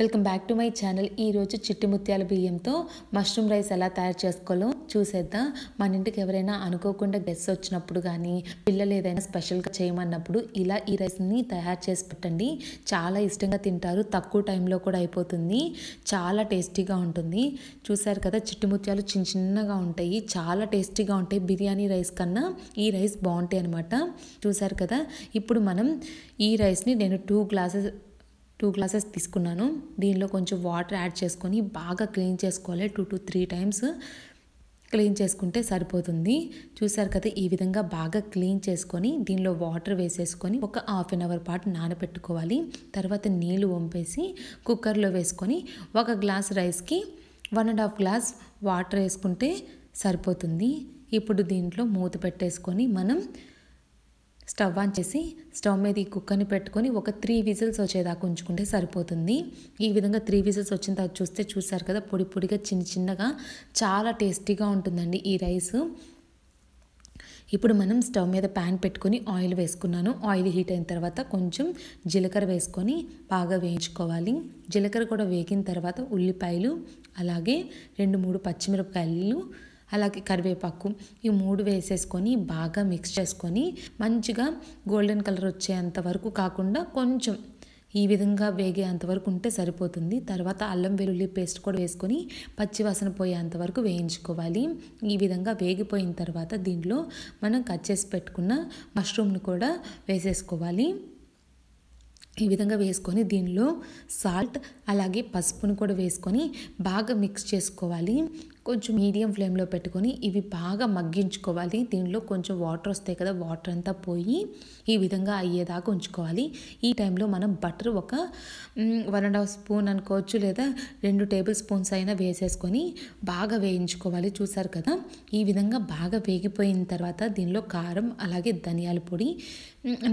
welcome back to my channel ఈరోజు చిట్టి ముత్యాల బియ్యంతో మష్రూమ్ రైస్ ఎలా తయారు చేసుకోవాలో చూసేద్దాం మన ఇంటికి ఎవరైనా అనుకోకుండా గెస్ట్ వచ్చినప్పుడు కానీ పిల్లలు ఏదైనా స్పెషల్గా చేయమన్నప్పుడు ఇలా ఈ రైస్ని తయారు చేసి పెట్టండి చాలా ఇష్టంగా తింటారు తక్కువ టైంలో కూడా అయిపోతుంది చాలా టేస్టీగా ఉంటుంది చూసారు కదా చిట్టి ముత్యాలు చిన్న చిన్నగా ఉంటాయి చాలా టేస్టీగా ఉంటాయి బిర్యానీ రైస్ కన్నా ఈ రైస్ బాగుంటాయి అనమాట చూసారు కదా ఇప్పుడు మనం ఈ రైస్ని నేను టూ గ్లాసెస్ టూ గ్లాసెస్ తీసుకున్నాను దీనిలో కొంచెం వాటర్ యాడ్ చేసుకొని బాగా క్లీన్ చేసుకోవాలి two to three times clean చేసుకుంటే సరిపోతుంది చూసారు కదా ఈ విధంగా బాగా క్లీన్ చేసుకొని దీనిలో వాటర్ వేసేసుకొని ఒక హాఫ్ అన్ అవర్ పాటు నానబెట్టుకోవాలి తర్వాత నీళ్ళు వంపేసి కుక్కర్లో వేసుకొని ఒక గ్లాస్ రైస్కి one and half glass water వేసుకుంటే సరిపోతుంది ఇప్పుడు దీంట్లో మూత పెట్టేసుకొని మనం స్టవ్ ఆన్ చేసి స్టవ్ మీద ఈ కుక్కర్ని పెట్టుకొని ఒక త్రీ విజిల్స్ వచ్చేదాకా ఉంచుకుంటే సరిపోతుంది ఈ విధంగా త్రీ విజిల్స్ వచ్చిన తర్వాత చూస్తే చూసారు కదా పొడి పొడిగా చిన్న చిన్నగా చాలా టేస్టీగా ఉంటుందండి ఈ రైస్ ఇప్పుడు మనం స్టవ్ మీద ప్యాన్ పెట్టుకొని ఆయిల్ వేసుకున్నాను ఆయిల్ హీట్ అయిన తర్వాత కొంచెం జీలకర్ర వేసుకొని బాగా వేయించుకోవాలి జీలకర్ర కూడా వేగిన తర్వాత ఉల్లిపాయలు అలాగే రెండు మూడు పచ్చిమిరపకాయలు అలాగే కరివేపాకు ఈ మూడు వేసేసుకొని బాగా మిక్స్ చేసుకొని మంచిగా గోల్డెన్ కలర్ వచ్చేంత వరకు కాకుండా కొంచెం ఈ విధంగా వేగేంత వరకు ఉంటే సరిపోతుంది తర్వాత అల్లం వెల్లుల్లి పేస్ట్ కూడా వేసుకొని పచ్చివాసన పోయేంత వరకు వేయించుకోవాలి ఈ విధంగా వేగిపోయిన తర్వాత దీంట్లో మనం కట్ చేసి పెట్టుకున్న మష్రూమ్ను కూడా వేసేసుకోవాలి ఈ విధంగా వేసుకొని దీనిలో సాల్ట్ అలాగే పసుపును కూడా వేసుకొని బాగా మిక్స్ చేసుకోవాలి కొంచెం మీడియం ఫ్లేమ్లో పెట్టుకొని ఇవి బాగా మగ్గించుకోవాలి దీనిలో కొంచెం వాటర్ వస్తాయి కదా వాటర్ అంతా పోయి ఈ విధంగా అయ్యేదాకా ఉంచుకోవాలి ఈ టైంలో మనం బటర్ ఒక వన్ అండ్ హాఫ్ స్పూన్ అనుకోవచ్చు లేదా రెండు టేబుల్ స్పూన్స్ అయినా వేసేసుకొని బాగా వేయించుకోవాలి చూసారు కదా ఈ విధంగా బాగా వేగిపోయిన తర్వాత దీనిలో కారం అలాగే ధనియాల పొడి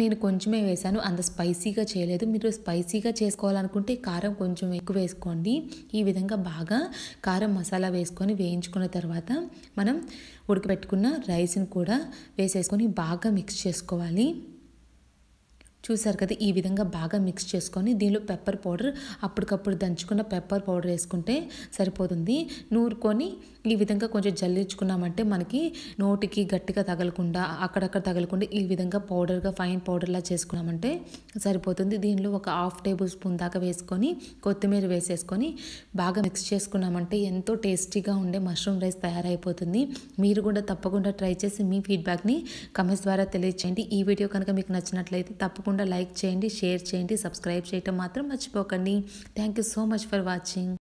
నేను కొంచెమే వేశాను అంత స్పైసీగా చేయలేదు మీరు స్పైసీగా చేసుకోవాలనుకుంటే కారం కొంచెం ఎక్కువ వేసుకోండి ఈ విధంగా బాగా కారం మసాలా వేసుకొని వేయించుకున్న తర్వాత మనం ఉడకబెట్టుకున్న రైస్ని కూడా వేసేసుకొని బాగా మిక్స్ చేసుకోవాలి చూసారు కదా ఈ విధంగా బాగా మిక్స్ చేసుకొని దీనిలో పెప్పర్ పౌడర్ అప్పటికప్పుడు దంచుకున్న పెప్పర్ పౌడర్ వేసుకుంటే సరిపోతుంది నూరుకొని ఈ విధంగా కొంచెం జల్లించుకున్నామంటే మనకి నోటికి గట్టిగా తగలకుండా అక్కడక్కడ తగలకుండా ఈ విధంగా పౌడర్గా ఫైన్ పౌడర్లా చేసుకున్నామంటే సరిపోతుంది దీనిలో ఒక హాఫ్ టేబుల్ స్పూన్ దాకా వేసుకొని కొత్తిమీర వేసేసుకొని బాగా మిక్స్ చేసుకున్నామంటే ఎంతో టేస్టీగా ఉండే మష్రూమ్ రైస్ తయారైపోతుంది మీరు కూడా తప్పకుండా ట్రై చేసి మీ ఫీడ్బ్యాక్ని కమెంట్స్ ద్వారా తెలియచేయండి ఈ వీడియో కనుక మీకు నచ్చినట్లయితే తప్పకుండా తప్పకుండా లైక్ చేయండి షేర్ చేయండి సబ్స్క్రైబ్ చేయటం మాత్రం మర్చిపోకండి thank you so much for watching